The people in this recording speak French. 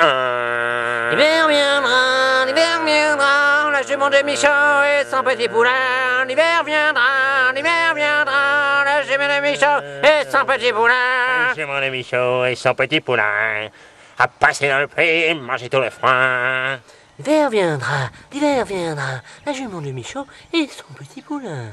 Euh. L'hiver viendra, l'hiver viendra, la jument de Michaud et son petit poulain. L'hiver viendra, l'hiver viendra, la jument de Michaud et son petit poulain. La jument de Michaud et son petit poulain, à passer dans le pays et manger tout le foin. L'hiver viendra, l'hiver viendra, la jument de Michaud et son petit poulain.